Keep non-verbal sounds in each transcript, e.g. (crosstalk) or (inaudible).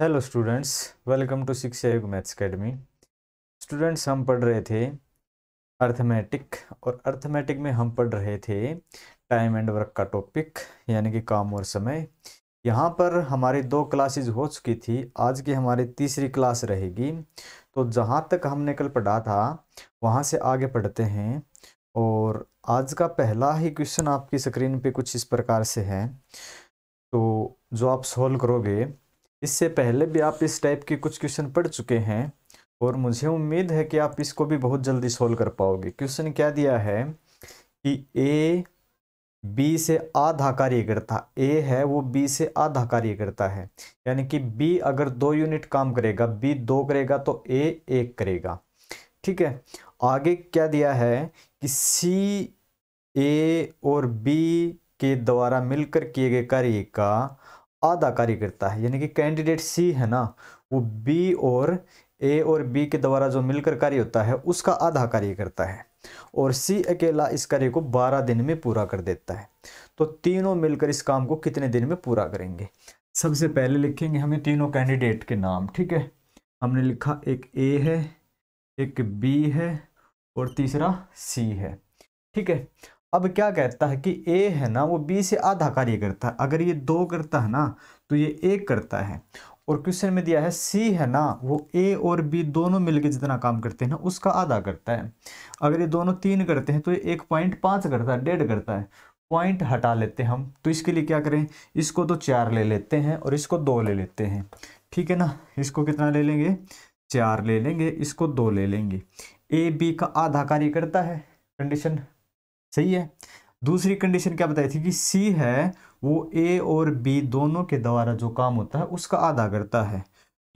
hello students welcome to शिक्षा युग maths academy students हम पढ़ रहे थे अर्थमेटिक और अर्थमेटिक में हम पढ़ रहे थे टाइम एंड वर्क का टॉपिक यानी कि काम और समय यहाँ पर हमारी दो क्लासेस हो चुकी थी आज की हमारी तीसरी क्लास रहेगी तो जहाँ तक हमने कल पढ़ा था वहाँ से आगे पढ़ते हैं और आज का पहला ही क्वेश्चन आपकी स्क्रीन पर कुछ इस प्रकार से है तो जो आप सोल्व करोगे इससे पहले भी आप इस टाइप के कुछ क्वेश्चन पढ़ चुके हैं और मुझे उम्मीद है कि आप इसको भी बहुत जल्दी सोल्व कर पाओगे क्वेश्चन क्या दिया है कि ए बी से आधा कार्य करता ए है वो बी से आधा कार्य करता है यानी कि बी अगर दो यूनिट काम करेगा बी दो करेगा तो ए एक करेगा ठीक है आगे क्या दिया है कि सी ए और बी के द्वारा मिलकर किए गए कार्य का आधा कार्य करता है यानी कि कैंडिडेट सी है ना वो बी और ए और बी के द्वारा जो मिलकर कार्य होता है उसका आधा कार्य करता है और सी अकेला इस कार्य को 12 दिन में पूरा कर देता है तो तीनों मिलकर इस काम को कितने दिन में पूरा करेंगे सबसे पहले लिखेंगे हमें तीनों कैंडिडेट के नाम ठीक है हमने लिखा एक ए है एक बी है और तीसरा सी है ठीक है अब क्या कहता है कि ए है ना वो बी से आधा कार्य करता है अगर ये दो करता है ना तो ये एक करता है और क्वेश्चन में दिया है सी है ना वो ए और बी दोनों मिलकर जितना काम करते हैं ना उसका आधा करता है अगर ये दोनों तीन करते हैं तो ये एक पॉइंट पाँच करता है डेढ़ करता है पॉइंट हटा लेते हैं हम तो इसके लिए क्या करें इसको तो चार ले लेते हैं और इसको दो ले लेते हैं ठीक है ना इसको कितना ले लेंगे चार ले लेंगे इसको दो ले लेंगे ए बी का आधा कार्य करता है कंडीशन सही है दूसरी कंडीशन क्या बताई थी कि सी है वो ए और बी दोनों के द्वारा जो काम होता है उसका आधा करता है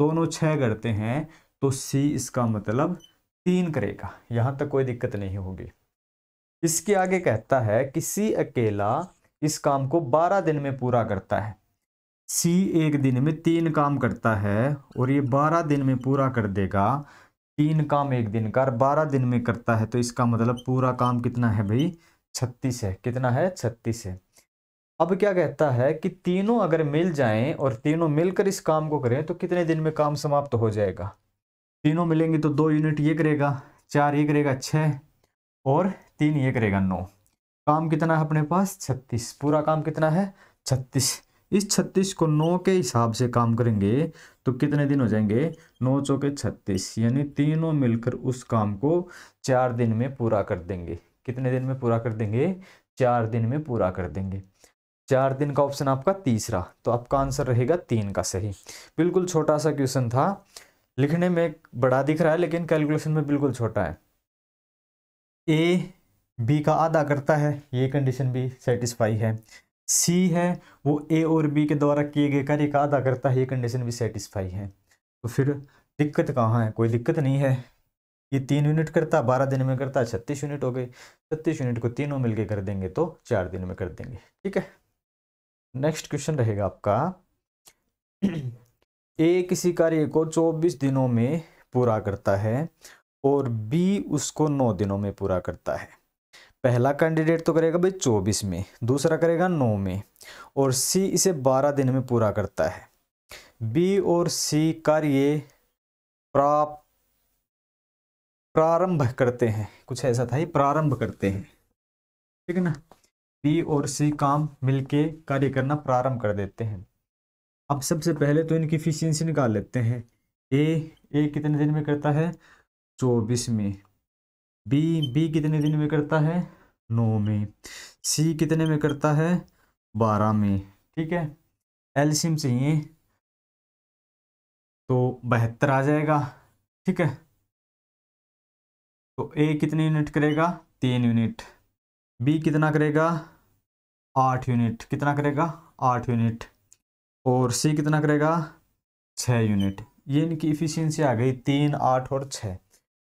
दोनों छः करते हैं तो सी इसका मतलब तीन करेगा यहाँ तक कोई दिक्कत नहीं होगी इसके आगे कहता है कि सी अकेला इस काम को बारह दिन में पूरा करता है सी एक दिन में तीन काम करता है और ये बारह दिन में पूरा कर देगा तीन काम एक दिन का बारह दिन में करता है तो इसका मतलब पूरा काम कितना है भाई छत्तीस है कितना है छत्तीस है अब क्या कहता है कि तीनों अगर मिल जाएं और तीनों मिलकर इस काम को करें तो कितने दिन में काम समाप्त तो हो जाएगा तीनों मिलेंगे तो दो यूनिट ये करेगा चार ये करेगा छः और तीन ये करेगा नौ काम कितना है अपने पास छत्तीस पूरा काम कितना है छत्तीस इस छत्तीस को नौ के हिसाब से काम करेंगे तो कितने दिन हो जाएंगे नौ चौके छत्तीस यानी तीनों मिलकर उस काम को चार दिन में पूरा कर देंगे कितने दिन में पूरा कर देंगे चार दिन में पूरा कर देंगे चार दिन का ऑप्शन आपका तीसरा तो आपका आंसर रहेगा तीन का सही बिल्कुल छोटा सा क्वेश्चन था लिखने में बड़ा दिख रहा है लेकिन कैलकुलेशन में बिल्कुल छोटा है ए बी का आधा करता है ये कंडीशन भी सेटिस्फाई है सी है वो ए और बी के द्वारा किए गए कार्य का अदा करता है ये कंडीशन भी सेटिस्फाई है तो फिर दिक्कत कहाँ है कोई दिक्कत नहीं है ये तीन यूनिट करता बारह दिन में करता छत्तीस यूनिट हो गए छत्तीस यूनिट को तीनों मिलके कर देंगे तो चार दिन में कर देंगे ठीक है नेक्स्ट क्वेश्चन रहेगा आपका ए (clears throat) किसी कार्य को चौबीस दिनों में पूरा करता है और बी उसको नौ दिनों में पूरा करता है पहला कैंडिडेट तो करेगा भाई चौबीस में दूसरा करेगा नौ में और सी इसे बारह दिन में पूरा करता है बी और सी कार्य प्राप्त प्रारंभ करते हैं कुछ ऐसा था ये प्रारंभ करते हैं ठीक है ना बी और सी काम मिलके कार्य करना प्रारंभ कर देते हैं अब सबसे पहले तो इनकी इफिशियंसी निकाल लेते हैं ए ए कितने दिन में करता है चौबीस में बी बी कितने दिन में करता है नौ में सी कितने में करता है बारह में ठीक है एल्शियम चाहिए तो बहत्तर आ जाएगा ठीक है तो ए कितने यूनिट करेगा तीन यूनिट बी कितना करेगा आठ यूनिट कितना करेगा आठ यूनिट और सी कितना करेगा छः यूनिट ये इनकी इफ़िशियंसी आ गई तीन आठ और छः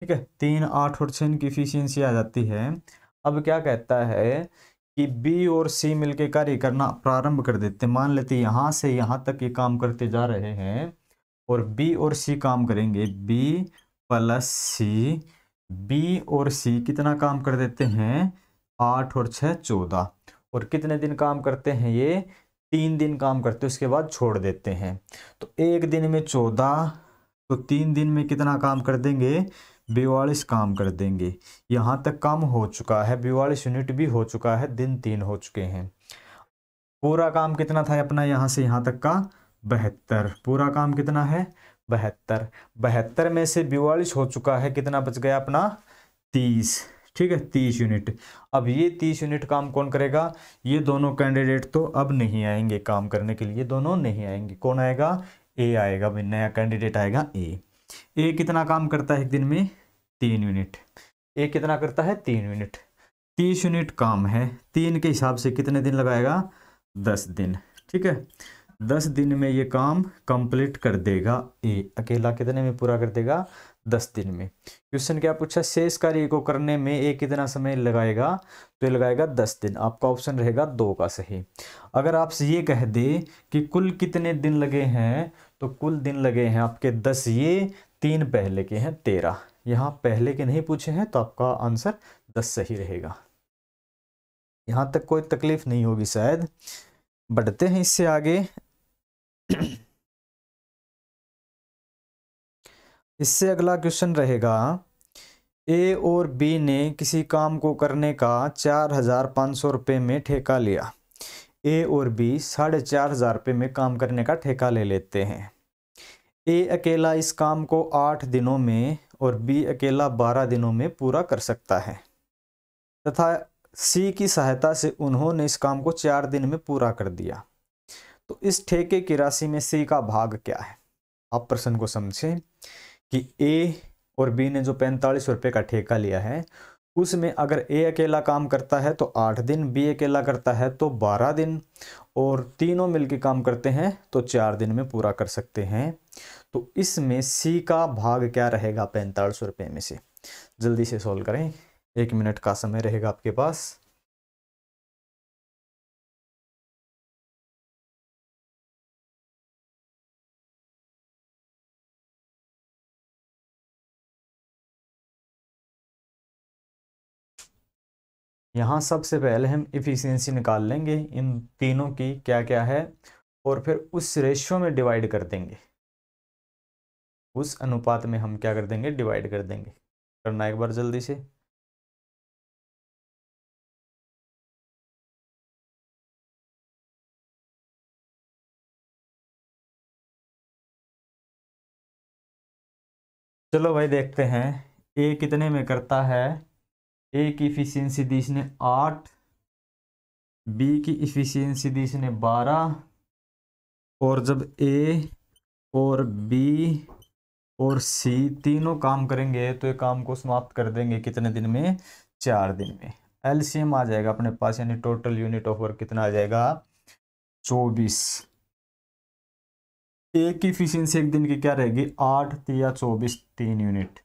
ठीक है तीन आठ और छः की इफिशियंसी आ जाती है अब क्या कहता है कि बी और सी मिलके कार्य करना प्रारंभ कर देते मान लेते यहाँ से यहाँ तक ये काम करते जा रहे हैं और बी और सी काम करेंगे बी प्लस सी बी और सी कितना काम कर देते हैं आठ और छः चौदह और कितने दिन काम करते हैं ये तीन दिन काम करते हैं उसके बाद छोड़ देते हैं तो एक दिन में चौदह तो तीन दिन में कितना काम कर देंगे बयालीस काम कर देंगे यहाँ तक काम हो चुका है बयालीस यूनिट भी हो चुका है दिन तीन हो चुके हैं पूरा काम कितना था अपना यहाँ से यहाँ तक का बहत्तर पूरा काम कितना है बहत्तर बहत्तर में से बयालीस हो चुका है कितना बच गया अपना तीस ठीक है तीस यूनिट अब ये तीस यूनिट काम कौन करेगा ये दोनों कैंडिडेट तो अब नहीं आएंगे काम करने के लिए दोनों नहीं आएंगे कौन आएगा ए आएगा नया कैंडिडेट आएगा ए ए कितना काम करता है एक दिन में तीन यूनिट ए कितना करता है तीन यूनिट तीस यूनिट काम है तीन के हिसाब से कितने दिन लगाएगा दस दिन ठीक है दस दिन में ये काम कंप्लीट कर देगा ए अकेला कितने में पूरा कर देगा दस दिन में क्वेश्चन क्या पूछा शेष कार्य को करने में ए कितना समय लगाएगा तो ये लगाएगा दस दिन आपका ऑप्शन रहेगा दो का सही अगर आपसे ये कह दे कि कुल कितने दिन लगे हैं तो कुल दिन लगे हैं आपके दस ये तीन पहले के हैं तेरह यहाँ पहले के नहीं पूछे हैं तो आपका आंसर दस सही रहेगा यहाँ तक कोई तकलीफ नहीं होगी शायद बढ़ते हैं इससे आगे इससे अगला क्वेश्चन रहेगा ए और बी ने किसी काम को करने का चार हजार पाँच सौ रुपये में ठेका लिया ए और बी साढ़े चार हज़ार रुपये में काम करने का ठेका ले लेते हैं ए अकेला इस काम को आठ दिनों में और बी अकेला बारह दिनों में पूरा कर सकता है तथा सी की सहायता से उन्होंने इस काम को चार दिन में पूरा कर दिया तो इस ठेके की राशि में सी का भाग क्या है आप प्रश्न को समझें कि ए और बी ने जो पैंतालीस रुपये का ठेका लिया है उसमें अगर ए अकेला काम करता है तो आठ दिन बी अकेला करता है तो बारह दिन और तीनों मिलकर काम करते हैं तो चार दिन में पूरा कर सकते हैं तो इसमें सी का भाग क्या रहेगा पैंतालीस रुपये में से जल्दी से सॉल्व करें एक मिनट का समय रहेगा आपके पास यहाँ सबसे पहले हम इफ़िशेंसी निकाल लेंगे इन तीनों की क्या क्या है और फिर उस रेशियो में डिवाइड कर देंगे उस अनुपात में हम क्या कर देंगे डिवाइड कर देंगे करना एक बार जल्दी से चलो भाई देखते हैं ए कितने में करता है ए की इफ़िशियंसी दी इसने आठ बी की इफ़िशियंसी दी इसने बारह और जब ए और बी और सी तीनों काम करेंगे तो ये काम को समाप्त कर देंगे कितने दिन में चार दिन में एलसीएम आ जाएगा अपने पास यानी टोटल यूनिट ऑफ वर्क कितना आ जाएगा चौबीस एक की इफिशियंसी एक दिन की क्या रहेगी आठ या चौबीस तीन यूनिट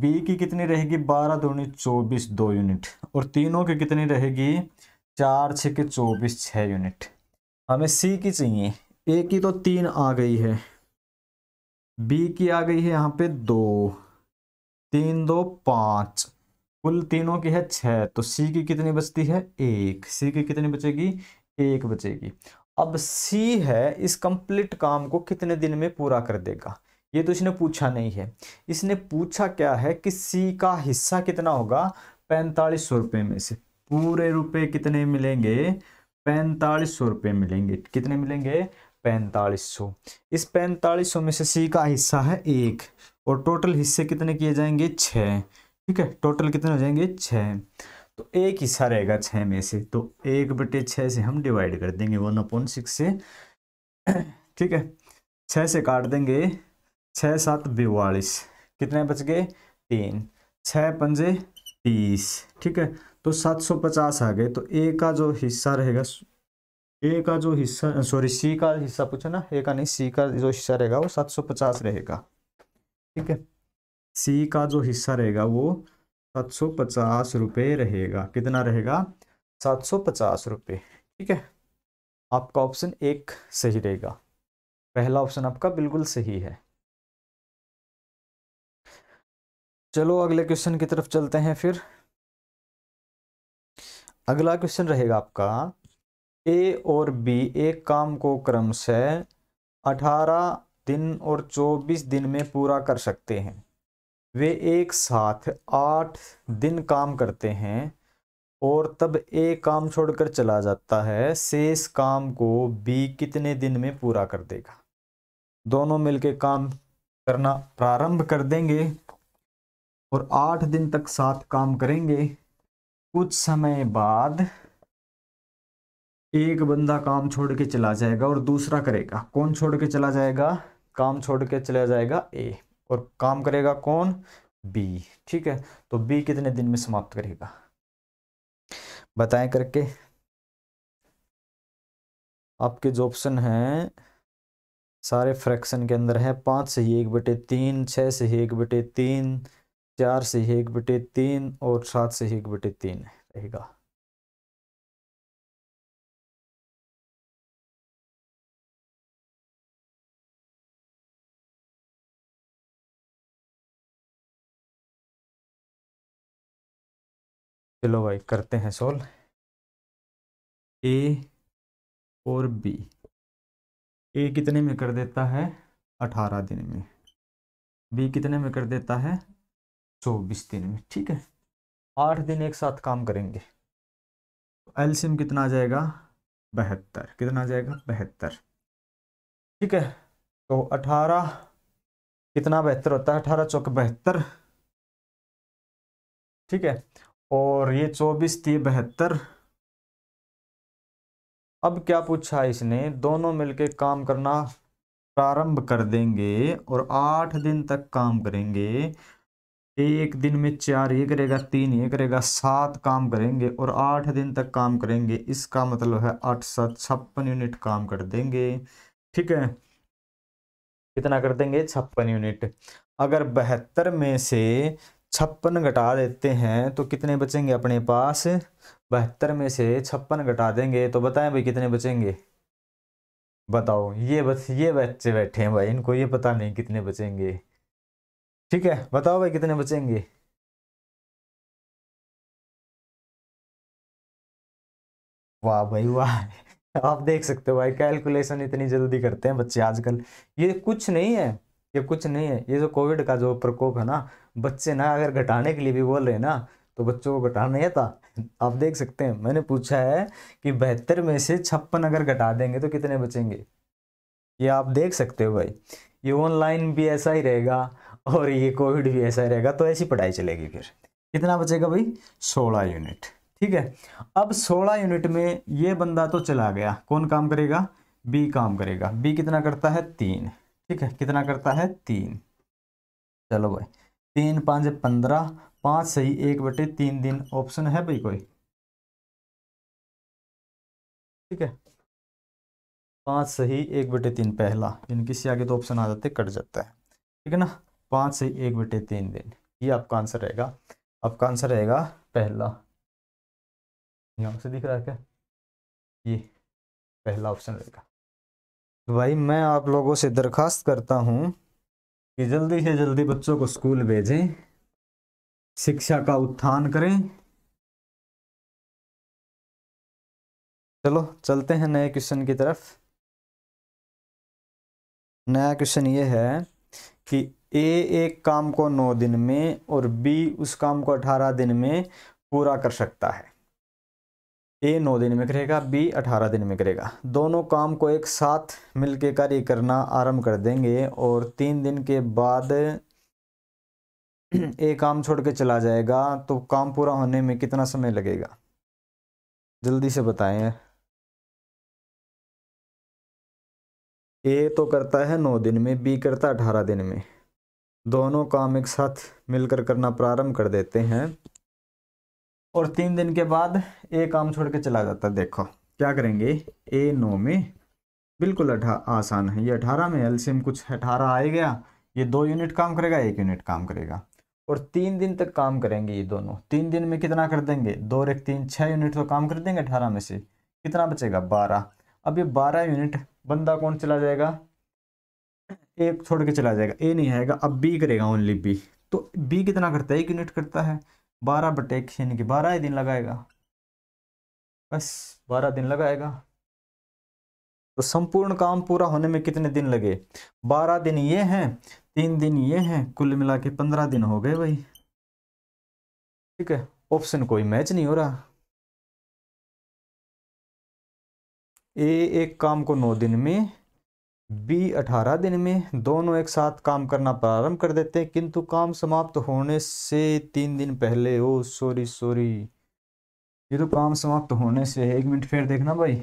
बी की कितनी रहेगी बारह दूनी चौबीस दो यूनिट और तीनों की कितनी रहेगी चार छ के चौबीस छ यूनिट हमें सी की चाहिए ए की तो तीन आ गई है बी की आ गई है यहाँ पे दो तीन दो पाँच कुल तीनों की है छः तो सी की कितनी बचती है एक सी की कितनी बचेगी एक बचेगी अब सी है इस कंप्लीट काम को कितने दिन में पूरा कर देगा ये तो इसने पूछा नहीं है इसने पूछा क्या है कि सी का हिस्सा कितना होगा पैंतालीस सौ रुपये में से पूरे रुपए कितने मिलेंगे पैंतालीस सौ रुपये मिलेंगे कितने मिलेंगे पैंतालीस सौ इस पैंतालीस सौ में से सी का हिस्सा है एक और टोटल हिस्से कितने किए जाएंगे छः ठीक है टोटल कितने हो जाएंगे छः तो एक हिस्सा रहेगा छः में से तो एक बटे छः से हम डिवाइड कर देंगे वन अपॉइंट सिक्स से (clears throat) ठीक है छः से काट देंगे छः सात बयालीस कितने बच गए तीन छः पंजे तीस ठीक है तो सात सौ पचास आ गए तो ए का जो हिस्सा रहेगा ए का जो हिस्सा सॉरी सी का हिस्सा पूछो ना ए का नहीं सी का जो हिस्सा रहेगा वो सात सौ पचास रहेगा ठीक है सी का जो हिस्सा रहेगा वो सात सौ पचास रुपये रहेगा कितना रहेगा सात सौ पचास रुपये ठीक है आपका ऑप्शन एक सही रहेगा पहला ऑप्शन आपका बिल्कुल सही है चलो अगले क्वेश्चन की तरफ चलते हैं फिर अगला क्वेश्चन रहेगा आपका ए और बी एक काम को क्रम से अठारह दिन और चौबीस दिन में पूरा कर सकते हैं वे एक साथ आठ दिन काम करते हैं और तब ए काम छोड़कर चला जाता है शेष काम को बी कितने दिन में पूरा कर देगा दोनों मिलके काम करना प्रारंभ कर देंगे और आठ दिन तक साथ काम करेंगे कुछ समय बाद एक बंदा काम छोड़ के चला जाएगा और दूसरा करेगा कौन छोड़ के चला जाएगा काम छोड़ के चला जाएगा ए और काम करेगा कौन बी ठीक है तो बी कितने दिन में समाप्त करेगा बताएं करके आपके जो ऑप्शन हैं सारे फ्रैक्शन के अंदर है पाँच से ही एक बटे तीन छः से ही एक बटे तीन चार से एक बटे तीन और सात से एक बटे तीन रहेगा चलो भाई करते हैं सोल्व ए और बी ए कितने में कर देता है अठारह दिन में बी कितने में कर देता है चौबीस दिन में ठीक है आठ दिन एक साथ काम करेंगे एल्सियम कितना आ जाएगा बहत्तर कितना आ जाएगा बहत्तर ठीक है तो अठारह कितना बेहतर होता है अठारह चौक बहत्तर ठीक है और ये चौबीस थी बहत्तर अब क्या पूछा इसने दोनों मिलके काम करना प्रारंभ कर देंगे और आठ दिन तक काम करेंगे एक दिन में चार ये करेगा तीन ये करेगा सात काम करेंगे और आठ दिन तक काम करेंगे इसका मतलब है आठ सात छप्पन यूनिट काम कर देंगे ठीक है कितना कर देंगे छप्पन यूनिट अगर बहत्तर में से छप्पन घटा देते हैं तो कितने बचेंगे अपने पास बहत्तर में से छप्पन घटा देंगे तो बताएं भाई कितने बचेंगे बताओ ये बस ये बच्चे बैठे हैं भाई इनको ये पता नहीं कितने बचेंगे ठीक है बताओ भाई कितने बचेंगे वाह भाई वाह आप देख सकते हो भाई कैलकुलेशन इतनी जल्दी करते हैं बच्चे आजकल ये कुछ नहीं है ये कुछ नहीं है ये जो कोविड का जो प्रकोप है ना बच्चे ना अगर घटाने के लिए भी बोल रहे हैं ना तो बच्चों को घटाना ही था आप देख सकते हैं मैंने पूछा है कि बेहतर में से छप्पन अगर घटा देंगे तो कितने बचेंगे ये आप देख सकते हो भाई ये ऑनलाइन भी ऐसा ही रहेगा और ये कोविड भी ऐसा रहेगा तो ऐसी पढ़ाई चलेगी फिर कितना बचेगा भाई सोलह यूनिट ठीक है अब सोलह यूनिट में ये बंदा तो चला गया कौन काम करेगा बी काम करेगा बी कितना करता है तीन ठीक है कितना करता है तीन चलो भाई तीन पाँच पंद्रह पाँच सही एक बटे तीन दिन ऑप्शन है भाई कोई ठीक है पाँच सही एक बटे तीन पहला इनकी किसी आगे तो ऑप्शन आ जाते कट जाता है ठीक है ना पाँच से एक बटे तीन दिन ये आपका आंसर रहेगा आपका आंसर रहेगा पहला यहाँ से दिख रहा है क्या ये पहला ऑप्शन रहेगा तो भाई मैं आप लोगों से दरखास्त करता हूँ कि जल्दी से जल्दी बच्चों को स्कूल भेजें शिक्षा का उत्थान करें चलो चलते हैं नए क्वेश्चन की तरफ नया क्वेश्चन ये है कि ए एक काम को नौ दिन में और बी उस काम को अठारह दिन में पूरा कर सकता है ए नौ दिन में करेगा बी अठारह दिन में करेगा दोनों काम को एक साथ के कार्य करना आरंभ कर देंगे और तीन दिन के बाद ए काम छोड़ के चला जाएगा तो काम पूरा होने में कितना समय लगेगा जल्दी से बताएं ए तो करता है नौ दिन में बी करता है अठारह दिन में दोनों काम एक साथ मिलकर करना प्रारंभ कर देते हैं और तीन दिन के बाद ए काम छोड़ के चला जाता है देखो क्या करेंगे ए नौ में बिल्कुल अठा आसान है ये अठारह में एलसीएम कुछ अठारह आ गया ये दो यूनिट काम करेगा एक यूनिट काम करेगा और तीन दिन तक काम करेंगे ये दोनों तीन दिन में कितना कर देंगे दो एक तीन छः यूनिट तो काम कर देंगे अठारह में से कितना बचेगा बारह अब ये बारह यूनिट बंदा कौन चला जाएगा ए छोड़ के चला जाएगा ए नहीं आएगा अब बी करेगा ओनली बी तो बी कितना करता है एक यूनिट करता है बारह बटे एक यानी कि बारह ही दिन लगाएगा बस बारह दिन लगाएगा तो संपूर्ण काम पूरा होने में कितने दिन लगे बारह दिन ये हैं तीन दिन ये हैं कुल मिला के पंद्रह दिन हो गए भाई ठीक है ऑप्शन कोई मैच नहीं हो रहा ए एक काम को नौ दिन में बी अठारह दिन में दोनों एक साथ काम करना प्रारंभ कर देते हैं किंतु काम समाप्त होने से तीन दिन पहले ओ सॉरी सॉरी ये तो काम समाप्त होने से एक मिनट फिर देखना भाई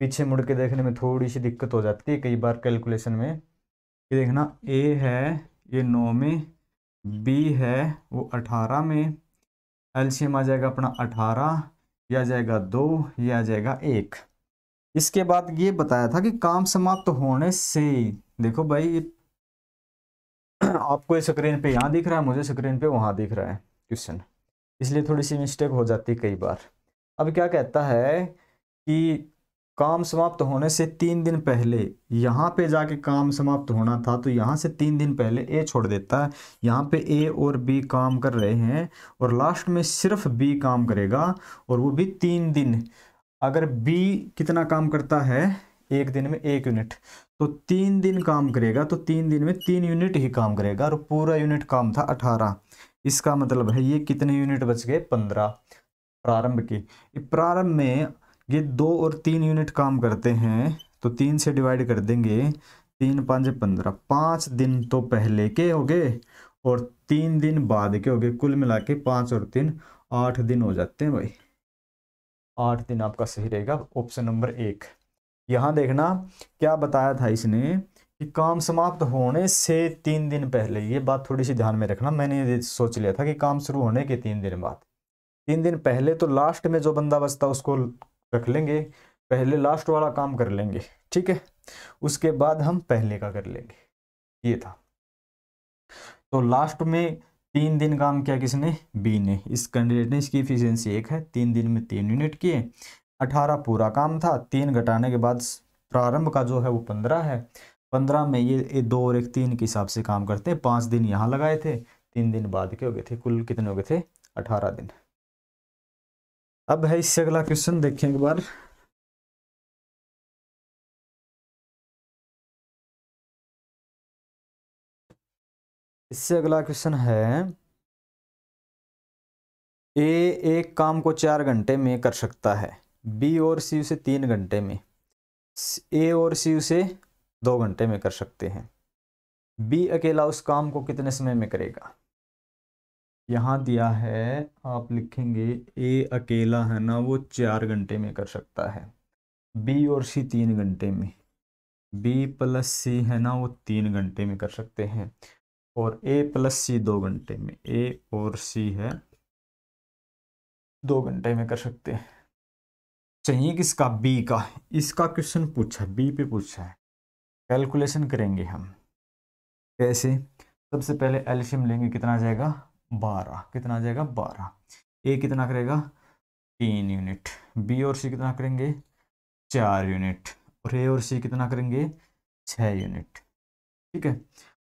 पीछे मुड़ के देखने में थोड़ी सी दिक्कत हो जाती है कई बार कैलकुलेशन में ये देखना ए है ये नौ में बी है वो अठारह में एल्शियम आ जाएगा अपना अठारह या आ जाएगा दो या आ जाएगा एक इसके बाद ये बताया था कि काम समाप्त होने से देखो भाई आपको स्क्रीन पे यहाँ दिख रहा है मुझे स्क्रीन पे वहाँ दिख रहा है क्वेश्चन इसलिए थोड़ी सी मिस्टेक हो जाती है कई बार अब क्या कहता है कि काम समाप्त होने से तीन दिन पहले यहाँ पे जाके काम समाप्त होना था तो यहाँ से तीन दिन पहले ए छोड़ देता है यहाँ पे ए और बी काम कर रहे हैं और लास्ट में सिर्फ बी काम करेगा और वो भी तीन दिन अगर बी कितना काम करता है एक दिन में एक यूनिट तो तीन दिन काम करेगा तो तीन दिन में तीन यूनिट ही काम करेगा और पूरा यूनिट काम था अठारह इसका मतलब है ये कितने यूनिट बच गए पंद्रह प्रारंभ के प्रारंभ में ये दो और तीन यूनिट काम करते हैं तो तीन से डिवाइड कर देंगे तीन पाँच पंद्रह पाँच दिन तो पहले के हो गए और तीन दिन बाद के हो गए कुल मिला के पाँच और तीन आठ दिन हो जाते हैं भाई आठ दिन आपका सही रहेगा ऑप्शन नंबर एक यहाँ देखना क्या बताया था इसने कि काम समाप्त होने से तीन दिन पहले ये बात थोड़ी सी ध्यान में रखना मैंने ये सोच लिया था कि काम शुरू होने के तीन दिन बाद तीन दिन पहले तो लास्ट में जो बंदा बचता उसको रख लेंगे पहले लास्ट वाला काम कर लेंगे ठीक है उसके बाद हम पहले का कर लेंगे ये था तो लास्ट में तीन दिन काम किया किसने बी ने इस कैंडिडेट ने इसकी इफिशियंसी एक है तीन दिन में तीन यूनिट किए अठारह पूरा काम था तीन घटाने के बाद प्रारंभ का जो है वो पंद्रह है पंद्रह में ये, दो और एक तीन के हिसाब से काम करते हैं पाँच दिन यहाँ लगाए थे तीन दिन बाद के हो गए थे कुल कितने हो गए थे अठारह दिन अब है इससे अगला क्वेश्चन देखें एक बार इससे अगला क्वेश्चन है ए एक काम को चार घंटे में कर सकता है बी और सी उसे तीन घंटे में ए और सी उसे दो घंटे में कर सकते हैं बी अकेला उस काम को कितने समय में करेगा यहाँ दिया है आप लिखेंगे ए अकेला है ना वो चार घंटे में कर सकता है बी और सी तीन घंटे में बी प्लस सी है ना वो तीन घंटे में कर सकते हैं और ए प्लस सी दो घंटे में ए और सी है दो घंटे में कर सकते हैं चाहिए किसका बी का इसका क्वेश्चन पूछा बी पे पूछा है कैलकुलेशन करेंगे हम कैसे सबसे पहले एल्शियम लेंगे कितना जाएगा बारह कितना जाएगा बारह ए कितना करेगा तीन यूनिट बी और सी कितना करेंगे चार यूनिट और ए और सी कितना करेंगे छः यूनिट ठीक है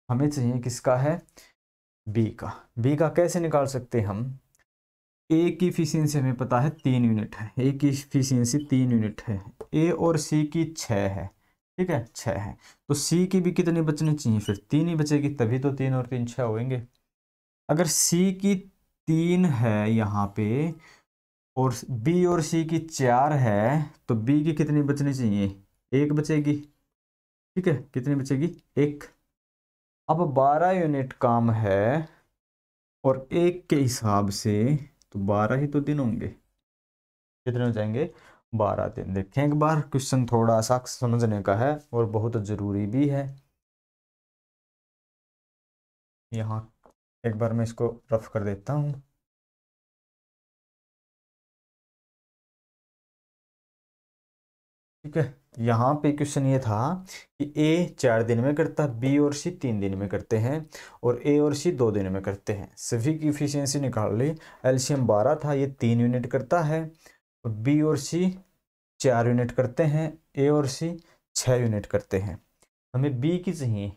हमें चाहिए किसका है बी का बी का कैसे निकाल सकते हम ए की इफिशियंसी हमें पता है तीन यूनिट है ए की इफिशियंसी तीन यूनिट है ए और सी की छः है ठीक है छः है तो सी की भी कितनी बचनी चाहिए फिर तीन ही बचेगी तभी तो तीन और तीन छः होएंगे अगर सी की तीन है यहाँ पे और बी और सी की चार है तो बी की कितनी बचनी चाहिए एक बचेगी ठीक है कितनी बचेगी एक अब बारह यूनिट काम है और एक के हिसाब से तो बारह ही तो दिन होंगे कितने हो जाएंगे बारह दिन देखें एक बार क्वेश्चन थोड़ा सा समझने का है और बहुत ज़रूरी भी है यहाँ एक बार मैं इसको रफ कर देता हूँ ठीक है यहाँ पे क्वेश्चन ये था कि ए चार दिन में करता है बी और सी तीन दिन में करते हैं और ए और सी दो दिन में करते हैं सभी की इफिशियंसी निकाल ली एल्शियम बारह था ये तीन यूनिट करता है और बी और सी चार यूनिट करते हैं ए और सी छः यूनिट करते हैं हमें बी की चाहिए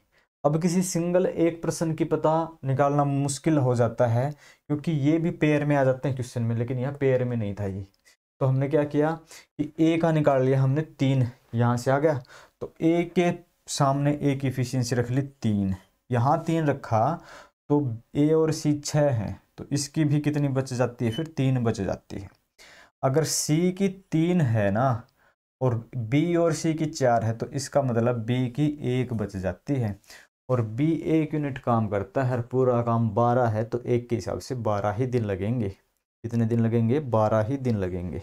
अब किसी सिंगल एक पर्सन की पता निकालना मुश्किल हो जाता है क्योंकि ये भी पेयर में आ जाते हैं क्वेश्चन में लेकिन यहाँ पेयर में नहीं था ये तो हमने क्या किया कि ए का निकाल लिया हमने तीन यहाँ से आ गया तो ए के सामने ए की इफिशियंसी रख ली तीन यहाँ तीन रखा तो ए और सी छः है तो इसकी भी कितनी बच जाती है फिर तीन बच जाती है अगर सी की तीन है ना और बी और सी की चार है तो इसका मतलब बी की एक बच जाती है और बी एक यूनिट काम करता है हर पूरा काम बारह है तो एक के हिसाब से बारह ही दिन लगेंगे कितने दिन लगेंगे बारह ही दिन लगेंगे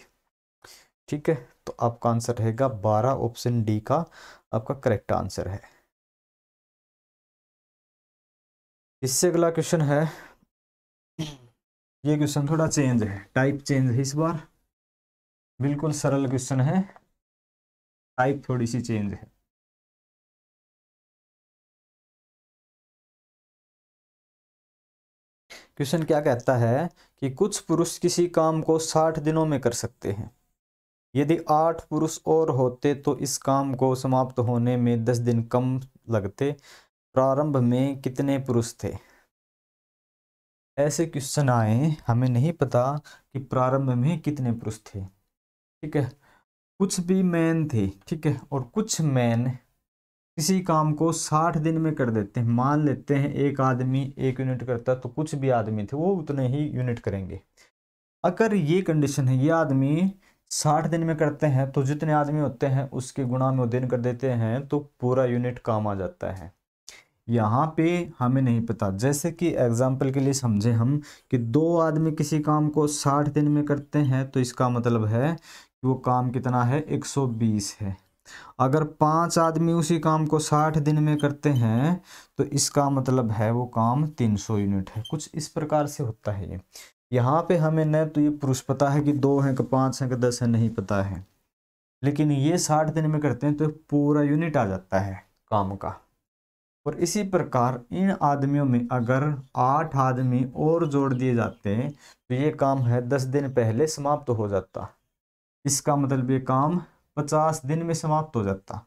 ठीक है तो आपका आंसर रहेगा बारह ऑप्शन डी का आपका करेक्ट आंसर है इससे अगला क्वेश्चन है ये क्वेश्चन थोड़ा चेंज है टाइप चेंज है इस बार बिल्कुल सरल क्वेश्चन है टाइप थोड़ी सी चेंज है क्वेश्चन क्या कहता है कि कुछ पुरुष किसी काम को साठ दिनों में कर सकते हैं यदि आठ पुरुष और होते तो इस काम को समाप्त होने में दस दिन कम लगते प्रारंभ में कितने पुरुष थे ऐसे क्वेश्चन आए हमें नहीं पता कि प्रारंभ में कितने पुरुष थे ठीक है कुछ भी मैन थे ठीक है और कुछ मैन किसी काम को साठ दिन में कर देते हैं मान लेते हैं एक आदमी एक यूनिट करता तो कुछ भी आदमी थे वो उतने ही यूनिट करेंगे अगर ये कंडीशन है ये आदमी साठ दिन में करते हैं तो जितने आदमी होते हैं उसके गुणा में दिन कर देते हैं तो पूरा यूनिट काम आ जाता है यहाँ पे हमें नहीं पता जैसे कि एग्जाम्पल के लिए समझे हम कि दो आदमी किसी काम को साठ दिन में करते हैं तो इसका मतलब है कि वो काम कितना है एक सौ बीस है अगर पांच आदमी उसी काम को साठ दिन में करते हैं तो इसका मतलब है वो काम तीन सौ यूनिट है कुछ इस प्रकार से होता है ये यहाँ पे हमें न तो ये पुरुष पता है कि दो हैं कि पाँच हैं कि दस हैं नहीं पता है लेकिन ये साठ दिन में करते हैं तो पूरा यूनिट आ जाता है काम का और इसी प्रकार इन आदमियों में अगर आठ आदमी और जोड़ दिए जाते हैं तो ये काम है दस दिन पहले समाप्त तो हो जाता इसका मतलब ये काम पचास दिन में समाप्त हो जाता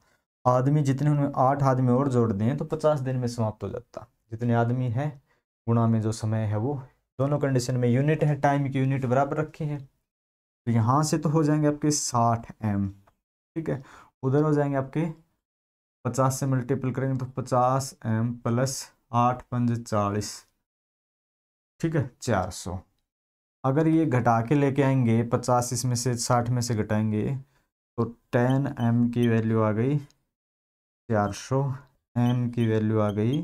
आदमी जितने उनमें आठ आदमी और जोड़ दें तो पचास दिन में समाप्त हो जाता जितने आदमी है गुणा में जो समय है वो दोनों कंडीशन में यूनिट है टाइम की यूनिट बराबर रखी है तो यहाँ से तो हो जाएंगे आपके साठ एम ठीक है उधर हो जाएंगे आपके पचास से मल्टीपल करेंगे तो पचास एम प्लस आठ पंज चालीस ठीक है चार सौ अगर ये घटा के लेके आएंगे पचास इसमें से साठ में से घटाएंगे तो टेन एम की वैल्यू आ गई चार सौ एम की वैल्यू आ गई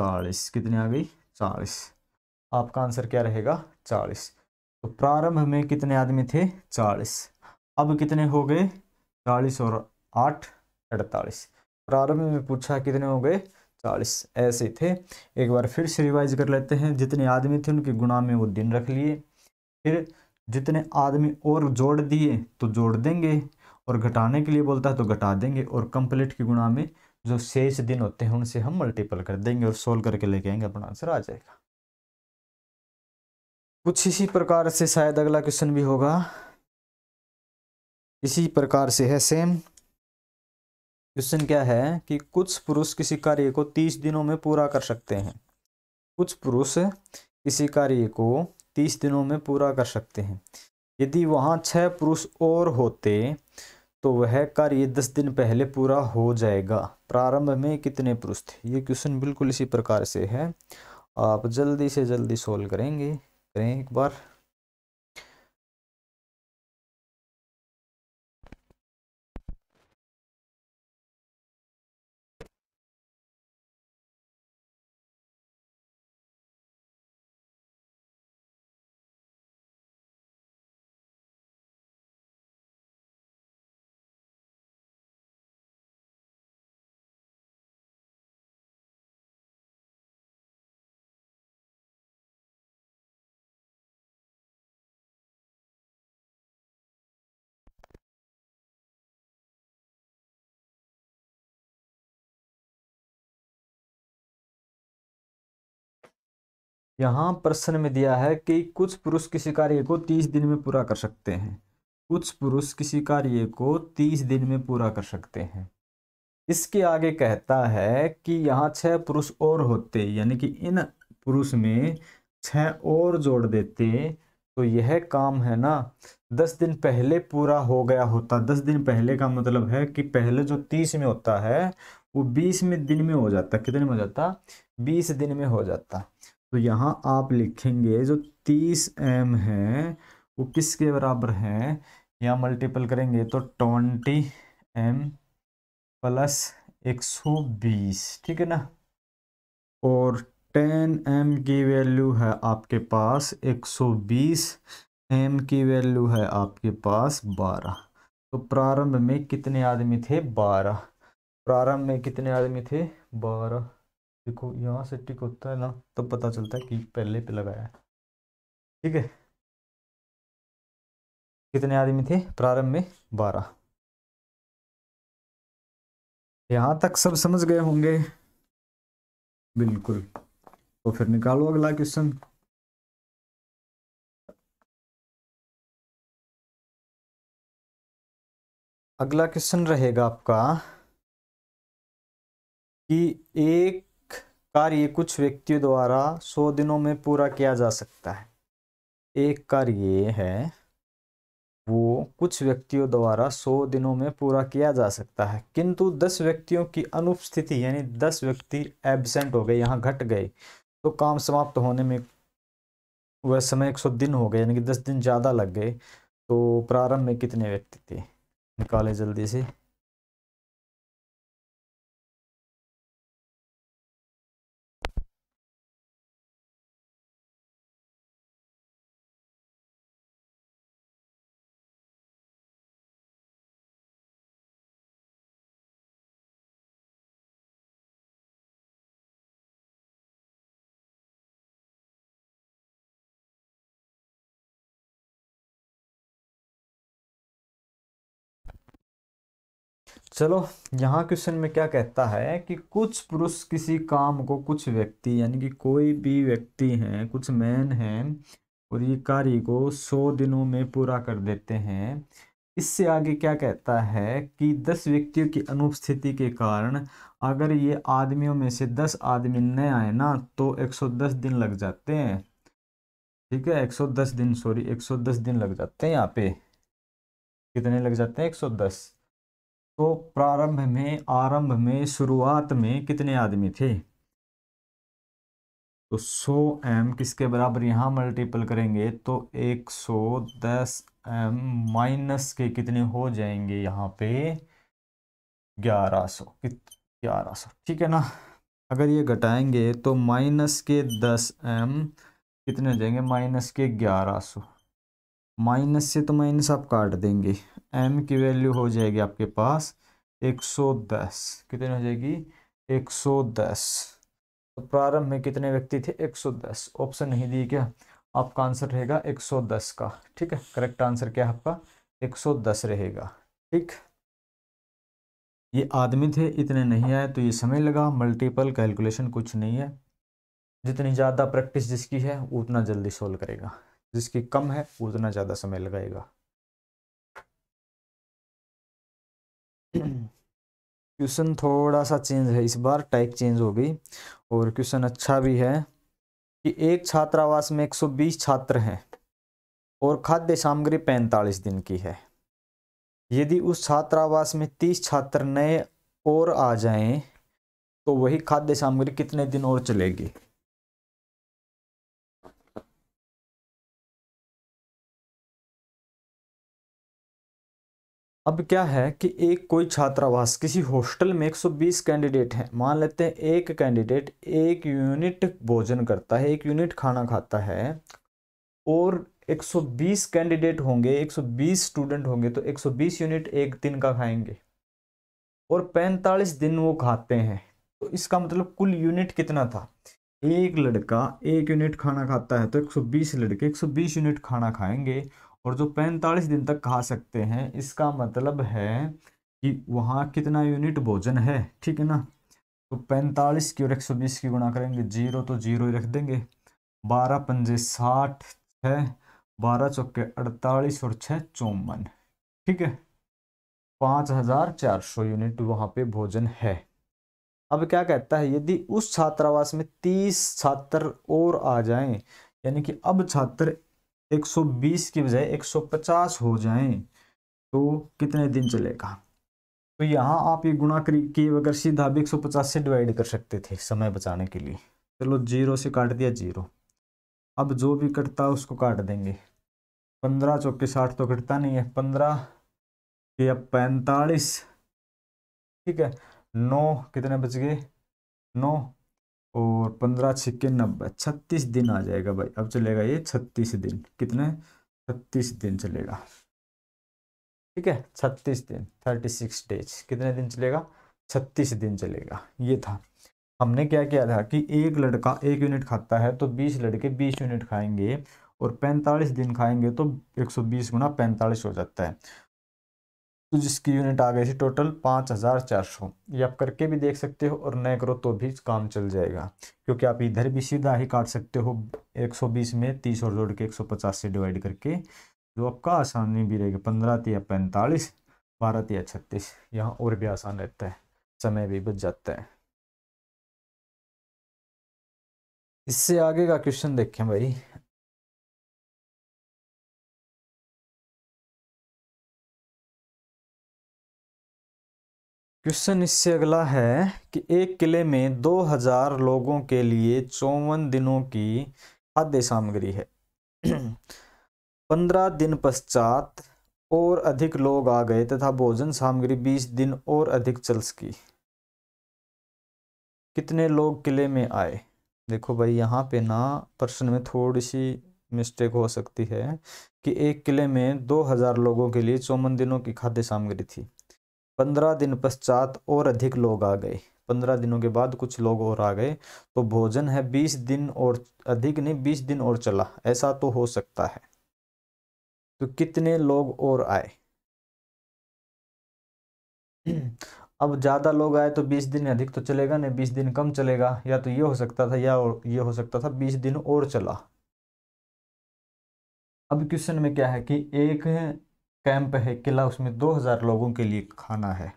चालीस कितनी आ गई चालीस आपका आंसर क्या रहेगा चालीस तो प्रारंभ में कितने आदमी थे चालीस अब कितने हो गए चालीस और आठ अड़तालीस प्रारंभ में पूछा कितने हो गए चालीस ऐसे थे एक बार फिर से रिवाइज कर लेते हैं जितने आदमी थे उनके गुणा में वो दिन रख लिए फिर जितने आदमी और जोड़ दिए तो जोड़ देंगे और घटाने के लिए बोलता है तो घटा देंगे और कंप्लीट के गुणा में जो शेष दिन होते हैं उनसे हम मल्टीपल कर देंगे और सोल्व करके लेके आएंगे अपना आंसर आ जाएगा कुछ इसी प्रकार से शायद अगला क्वेश्चन भी होगा इसी प्रकार से है सेम क्वेश्चन क्या है कि कुछ पुरुष किसी कार्य को तीस दिनों में पूरा कर सकते हैं कुछ पुरुष किसी कार्य को तीस दिनों में पूरा कर सकते हैं यदि वहाँ छः पुरुष और होते तो वह कार्य दस दिन पहले पूरा हो जाएगा प्रारंभ में कितने पुरुष थे ये क्वेश्चन बिल्कुल इसी प्रकार से है आप जल्दी से जल्दी सोल्व करेंगे करें एक बार यहाँ प्रश्न में दिया है कि कुछ पुरुष किसी कार्य को तीस दिन में पूरा कर सकते हैं कुछ पुरुष किसी कार्य को तीस दिन में पूरा कर सकते हैं इसके आगे कहता है कि यहाँ छह पुरुष और होते यानी कि इन पुरुष में छह और जोड़ देते तो यह काम है ना दस दिन पहले पूरा हो गया होता दस दिन पहले का मतलब है कि पहले जो तीस में होता है वो बीस में दिन में हो जाता कितने में हो जाता बीस दिन में हो जाता तो यहाँ आप लिखेंगे जो तीस एम है वो किसके बराबर है यहाँ मल्टीपल करेंगे तो ट्वेंटी एम प्लस एक सौ बीस ठीक है ना और टेन एम की वैल्यू है आपके पास एक सौ बीस एम की वैल्यू है आपके पास बारह तो प्रारंभ में कितने आदमी थे बारह प्रारंभ में कितने आदमी थे बारह देखो यहाँ से टिक होता है ना तब पता चलता है कि पहले पे लगाया है ठीक है कितने आदमी थे प्रारंभ में बारह यहाँ तक सब समझ गए होंगे बिल्कुल तो फिर निकालो अगला क्वेश्चन अगला क्वेश्चन रहेगा आपका कि एक कार्य कुछ व्यक्तियों द्वारा सौ दिनों में पूरा किया जा सकता है एक कार्य है वो कुछ व्यक्तियों द्वारा सौ दिनों में पूरा किया जा सकता है किंतु दस व्यक्तियों की अनुपस्थिति यानी दस व्यक्ति एबसेंट हो गए यहाँ घट गए तो काम समाप्त होने में वह समय एक सौ दिन हो गए यानी कि दस दिन ज़्यादा लग गए तो प्रारंभ में कितने व्यक्ति थे निकाले जल्दी से चलो यहाँ क्वेश्चन में क्या कहता है कि कुछ पुरुष किसी काम को कुछ व्यक्ति यानी कि कोई भी व्यक्ति हैं कुछ मैन हैं और ये कार्य को सौ दिनों में पूरा कर देते हैं इससे आगे क्या कहता है कि दस व्यक्तियों की अनुपस्थिति के कारण अगर ये आदमियों में से दस आदमी न आए ना तो एक सौ दस दिन लग जाते हैं ठीक है एक सौ दस दिन सॉरी एक सौ दस दिन लग जाते हैं यहाँ पे कितने लग जाते हैं एक सौ दस तो प्रारंभ में आरंभ में शुरुआत में कितने आदमी थे तो 100 एम किसके बराबर यहाँ मल्टीपल करेंगे तो 110 एम माइनस के कितने हो जाएंगे यहाँ पे 1100 ग्यारह सौ ठीक है ना अगर ये घटाएंगे तो माइनस के 10 एम कितने हो जाएंगे माइनस के 1100 माइनस से तो माइनस आप काट देंगे एम की वैल्यू हो जाएगी आपके पास 110 कितनी हो जाएगी 110 तो प्रारंभ में कितने व्यक्ति थे 110 ऑप्शन नहीं दिए क्या आपका आंसर रहेगा 110 का ठीक है करेक्ट आंसर क्या है आपका 110 रहेगा ठीक ये आदमी थे इतने नहीं आए तो ये समय लगा मल्टीपल कैलकुलेशन कुछ नहीं है जितनी ज़्यादा प्रैक्टिस जिसकी है उतना जल्दी सोल्व करेगा जिसकी कम है उतना ज़्यादा समय लगाएगा क्वेश्चन थोड़ा सा चेंज है इस बार टाइप चेंज हो गई और क्वेश्चन अच्छा भी है कि एक छात्रावास में 120 छात्र हैं और खाद्य सामग्री पैंतालीस दिन की है यदि उस छात्रावास में तीस छात्र नए और आ जाएं तो वही खाद्य सामग्री कितने दिन और चलेगी अब क्या है कि एक कोई छात्रावास किसी हॉस्टल में 120 कैंडिडेट हैं मान लेते हैं एक कैंडिडेट एक यूनिट भोजन करता है एक यूनिट खाना खाता है और 120 कैंडिडेट होंगे 120 स्टूडेंट होंगे तो 120 यूनिट एक दिन का खाएंगे और 45 दिन वो खाते हैं तो इसका मतलब कुल यूनिट कितना था एक लड़का एक यूनिट खाना खाता है तो 120 लड़के 120 यूनिट खाना खाएंगे और जो पैंतालीस दिन तक खा सकते हैं इसका मतलब है कि वहाँ कितना यूनिट भोजन है ठीक है ना तो पैंतालीस की और एक सौ बीस की गुणा करेंगे जीरो तो जीरो ही रख देंगे बारह पंजे साठ छः बारह चौके अड़तालीस और छः चौवन ठीक है पाँच हजार चार सौ यूनिट वहाँ पे भोजन है अब क्या कहता है यदि उस छात्रावास में तीस छात्र और आ जाएं यानी कि अब छात्र 120 की बजाय 150 हो जाए तो कितने दिन चलेगा तो यहाँ आप ये गुणा किए अगर सीधा भी 150 से डिवाइड कर सकते थे समय बचाने के लिए चलो जीरो से काट दिया जीरो अब जो भी कटता है उसको काट देंगे पंद्रह चौके साठ तो कटता नहीं है पंद्रह या पैंतालीस ठीक है नौ कितने बच गए नौ और पंद्रह छिक्के नब्बे छत्तीस दिन आ जाएगा भाई अब चलेगा ये छत्तीस दिन कितने छत्तीस दिन चलेगा ठीक है छत्तीस दिन थर्टी सिक्स डेज कितने दिन चलेगा छत्तीस दिन चलेगा ये था हमने क्या किया था कि एक लड़का एक यूनिट खाता है तो बीस लड़के बीस यूनिट खाएंगे और पैंतालीस दिन खाएंगे तो एक सौ बीस गुना पैंतालीस हो जाता है तो जिसकी यूनिट आ गई थी टोटल पाँच हज़ार चार सौ ये आप करके भी देख सकते हो और नए करो तो भी काम चल जाएगा क्योंकि आप इधर भी सीधा ही काट सकते हो एक सौ बीस में तीस और जोड़ के एक सौ पचास से डिवाइड करके जो आपका आसानी भी रहेगा पंद्रह या पैंतालीस बारह या छत्तीस यहाँ और भी आसान रहता है समय भी बच जाता है इससे आगे का क्वेश्चन देखें भाई क्वेश्चन इससे अगला है कि एक किले में 2000 लोगों के लिए चौवन दिनों की खाद्य सामग्री है (clears throat) पंद्रह दिन पश्चात और अधिक लोग आ गए तथा भोजन सामग्री बीस दिन और अधिक चल सकी कितने लोग किले में आए देखो भाई यहाँ पे ना प्रश्न में थोड़ी सी मिस्टेक हो सकती है कि एक किले में 2000 लोगों के लिए चौवन दिनों की खाद्य सामग्री थी पंद्रह दिन पश्चात और अधिक लोग आ गए पंद्रह दिनों के बाद कुछ लोग और आ गए तो भोजन है बीस दिन और अधिक नहीं बीस दिन और चला ऐसा तो हो सकता है तो कितने लोग और आए (clears throat) अब ज़्यादा लोग आए तो बीस दिन अधिक तो चलेगा नहीं बीस दिन कम चलेगा या तो ये हो सकता था या ये हो सकता था बीस दिन और चला अब क्वेश्चन में क्या है कि एक कैंप है किला उसमें 2000 लोगों के लिए खाना है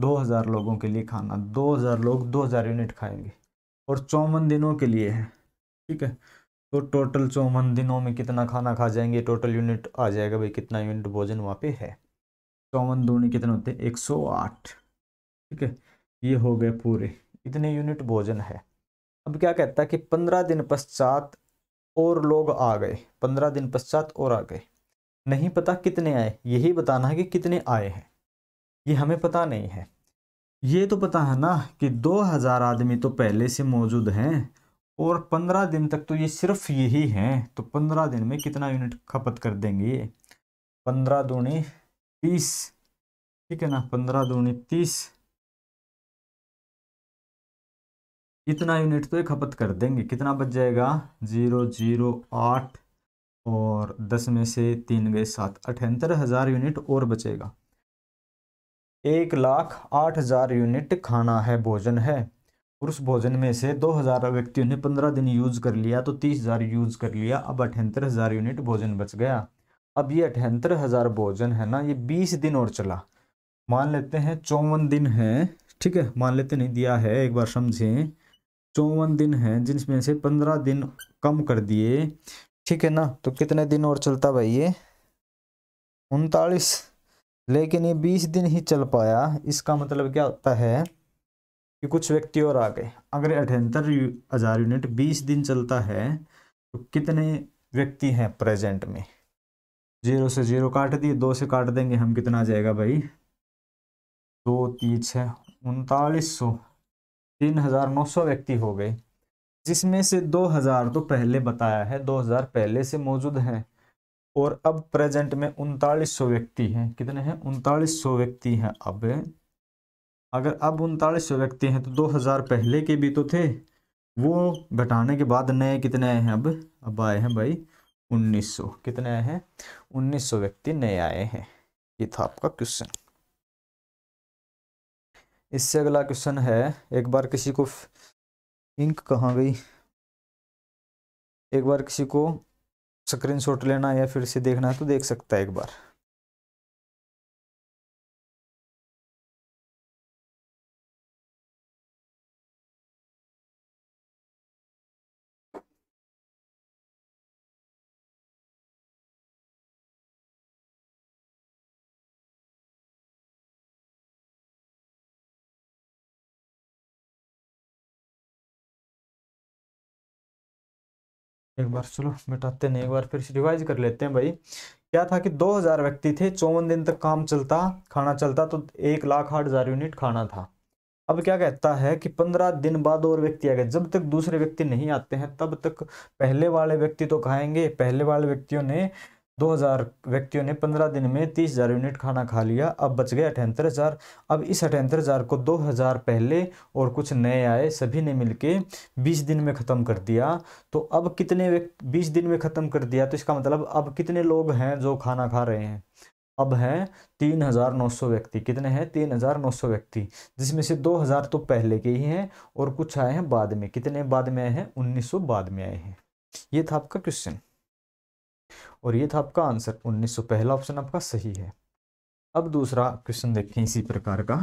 2000 लोगों के लिए खाना 2000 लोग 2000 यूनिट खाएंगे और चौवन दिनों के लिए है ठीक है तो टोटल चौवन दिनों में कितना खाना खा जाएंगे टोटल यूनिट आ जाएगा भाई कितना यूनिट भोजन वहाँ पे है चौवन दूनी कितने होते हैं एक सौ आठ ठीक है ये हो गए पूरे इतने यूनिट भोजन है अब क्या कहता है कि पंद्रह दिन पश्चात और लोग आ गए पंद्रह दिन पश्चात और आ गए नहीं पता कितने आए यही बताना है कि कितने आए हैं ये हमें पता नहीं है ये तो पता है ना कि 2000 आदमी तो पहले से मौजूद हैं और 15 दिन तक तो ये सिर्फ यही हैं तो 15 दिन में कितना यूनिट खपत कर देंगे ये पंद्रह दूनी तीस ठीक है ना पंद्रह दूनी तीस इतना यूनिट तो ये खपत कर देंगे कितना बच जाएगा जीरो जीरो आठ और दस में से तीन गए सात अठहत्तर हज़ार यूनिट और बचेगा एक लाख आठ हज़ार यूनिट खाना है भोजन है और उस भोजन में से दो हज़ार व्यक्तियों ने पंद्रह दिन यूज़ कर लिया तो तीस हज़ार यूज़ कर लिया अब अठहत्तर हज़ार यूनिट भोजन बच गया अब ये अठहत्तर हज़ार भोजन है ना ये बीस दिन और चला मान लेते हैं चौवन दिन है ठीक है मान लेते नहीं दिया है एक बार समझें चौवन दिन हैं जिसमें से पंद्रह दिन कम कर दिए ठीक है ना तो कितने दिन और चलता भाई ये उनतालीस लेकिन ये बीस दिन ही चल पाया इसका मतलब क्या होता है कि कुछ व्यक्ति और आ गए अगर अठहत्तर हज़ार यूनिट बीस दिन चलता है तो कितने व्यक्ति हैं प्रेजेंट में जीरो से जीरो काट दिए दो से काट देंगे हम कितना आ जाएगा भाई दो तीस छः उनतालीस सौ तीन हज़ार नौ सौ व्यक्ति हो गए जिसमें से 2000 तो पहले बताया है 2000 पहले से मौजूद हैं और अब प्रेजेंट में उनतालीस सौ व्यक्ति हैं कितने हैं उनतालीस सौ व्यक्ति हैं अब अगर अब उनतालीस सौ व्यक्ति हैं तो 2000 पहले के भी तो थे वो घटाने के बाद नए कितने आए हैं अब अब आए हैं भाई 1900 कितने आए हैं 1900 व्यक्ति नए आए हैं ये था आपका क्वेश्चन इससे अगला क्वेश्चन है एक बार किसी को इंक कहाँ गई एक बार किसी को स्क्रीनशॉट लेना या फिर से देखना है तो देख सकता है एक बार एक बार चलो मिटाते नहीं एक बार फिर से रिवाइज कर लेते हैं भाई क्या था कि 2000 व्यक्ति थे चौवन दिन तक काम चलता खाना चलता तो एक लाख आठ हज़ार यूनिट खाना था अब क्या कहता है कि पंद्रह दिन बाद और व्यक्ति आ गए जब तक दूसरे व्यक्ति नहीं आते हैं तब तक पहले वाले व्यक्ति तो खाएंगे पहले वाले व्यक्तियों ने 2000 व्यक्तियों ने 15 दिन में 30,000 यूनिट खाना खा लिया अब बच गए अठहत्तर हज़ार अब इस अठहत्तर हज़ार को 2000 पहले और कुछ नए आए सभी ने मिलके 20 दिन में ख़त्म कर दिया तो अब कितने व्यक्ति बीस दिन में ख़त्म कर दिया तो इसका मतलब अब कितने लोग हैं जो खाना खा रहे हैं अब हैं तीन हज़ार नौ सौ व्यक्ति कितने हैं तीन हज़ार नौ सौ व्यक्ति जिसमें से दो हज़ार तो पहले के ही हैं और कुछ आए हैं बाद में कितने बाद में आए हैं उन्नीस सौ बाद में आए हैं ये था आपका क्वेश्चन और ये था आपका आंसर उन्नीस सौ पहला ऑप्शन आपका सही है अब दूसरा क्वेश्चन देखें इसी प्रकार का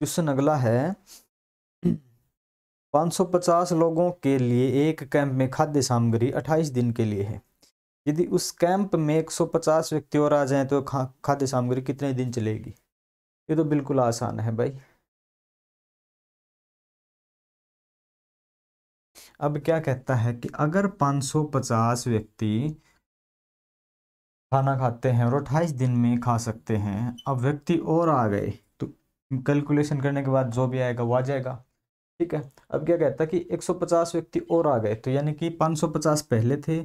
क्वेश्चन अगला है 550 लोगों के लिए एक कैंप में खाद्य सामग्री 28 दिन के लिए है यदि उस कैंप में 150 व्यक्ति और आ जाएं तो खाद्य सामग्री कितने दिन चलेगी ये तो बिल्कुल आसान है भाई अब क्या कहता है कि अगर 550 व्यक्ति खाना खाते हैं और अट्ठाईस दिन में खा सकते हैं अब व्यक्ति और आ गए तो कैलकुलेशन करने के बाद जो भी आएगा वो आ जाएगा ठीक है अब क्या कहता है कि 150 व्यक्ति और आ गए तो यानी कि 550 पहले थे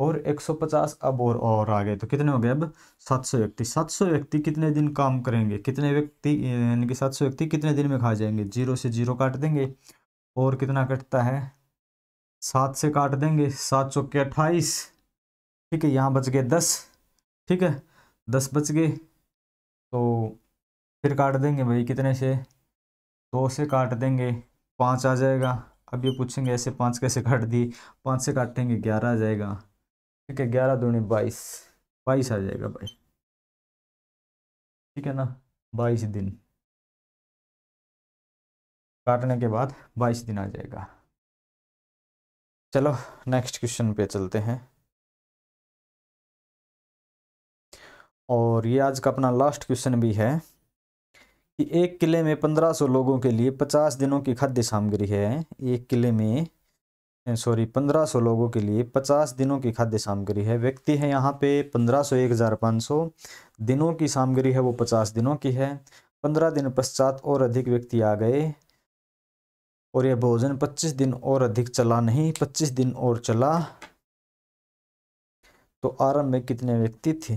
और 150 अब और और आ गए तो कितने हो गए अब 700 व्यक्ति 700 व्यक्ति कितने दिन काम करेंगे कितने व्यक्ति यानी कि 700 व्यक्ति कितने दिन में खा जाएंगे जीरो से जीरो काट देंगे और कितना कटता है सात से काट देंगे सात सौ के अट्ठाईस ठीक है यहाँ बच गए दस ठीक है दस बच गए तो फिर काट देंगे भाई कितने से दो से काट देंगे पाँच आ जाएगा अब ये पूछेंगे ऐसे पाँच कैसे काट दिए पाँच से काटेंगे ग्यारह आ जाएगा ठीक है ग्यारह दूनी बाईस बाईस आ जाएगा भाई ठीक है ना बाईस दिन काटने के बाद बाईस दिन आ जाएगा चलो नेक्स्ट क्वेश्चन पे चलते हैं और ये आज का अपना लास्ट क्वेश्चन भी है कि एक किले में पंद्रह सौ लोगों के लिए पचास दिनों की खाद्य सामग्री है एक किले में सॉरी पंद्रह सौ लोगों के लिए पचास दिनों की खाद्य सामग्री है व्यक्ति है यहाँ पे पंद्रह सौ एक हज़ार पाँच सौ दिनों की सामग्री है वो पचास दिनों की है पंद्रह दिन पश्चात और अधिक व्यक्ति आ गए और यह भोजन पच्चीस दिन और अधिक चला नहीं पच्चीस दिन और चला तो आरंभ में कितने व्यक्ति थे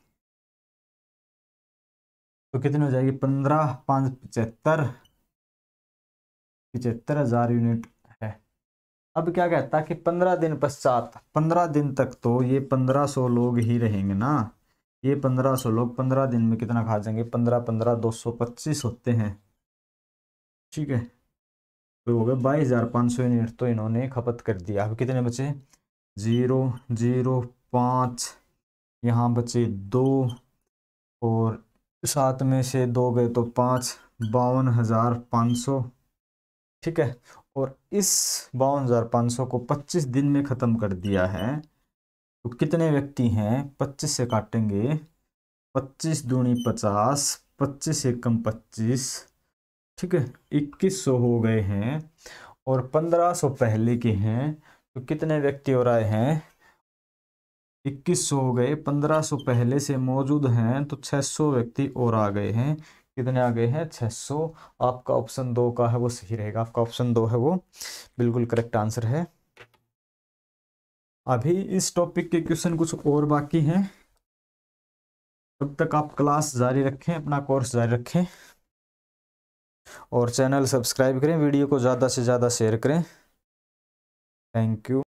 तो कितनी हो जाएगी पंद्रह पाँच पचहत्तर पचहत्तर हजार यूनिट है अब क्या कहता है कि पंद्रह दिन पश्चात पंद्रह दिन तक तो ये पंद्रह सौ लोग ही रहेंगे ना ये पंद्रह सौ लोग पंद्रह दिन में कितना खा जाएंगे पंद्रह पंद्रह दो सौ पच्चीस होते हैं ठीक है तो हो गए बाईस हजार पाँच सौ यूनिट तो इन्होंने खपत कर दिया अब कितने बचे जीरो जीरो पाँच यहाँ बचे दो और सात में से दो गए तो पाँच बावन हज़ार पाँच सौ ठीक है और इस बावन हज़ार पाँच सौ को पच्चीस दिन में ख़त्म कर दिया है तो कितने व्यक्ति हैं पच्चीस से काटेंगे पच्चीस दूनी पचास पच्चीस एकम पच्चीस ठीक है इक्कीस सौ हो गए हैं और पंद्रह सौ पहले के हैं तो कितने व्यक्ति और आए हैं इक्कीस सौ हो गए पंद्रह सौ पहले से मौजूद हैं तो छः सौ व्यक्ति और आ गए हैं कितने आ गए हैं छः सौ आपका ऑप्शन दो का है वो सही रहेगा आपका ऑप्शन दो है वो बिल्कुल करेक्ट आंसर है अभी इस टॉपिक के क्वेश्चन कुछ और बाकी हैं तब तक आप क्लास जारी रखें अपना कोर्स जारी रखें और चैनल सब्सक्राइब करें वीडियो को ज़्यादा से ज़्यादा शेयर करें थैंक यू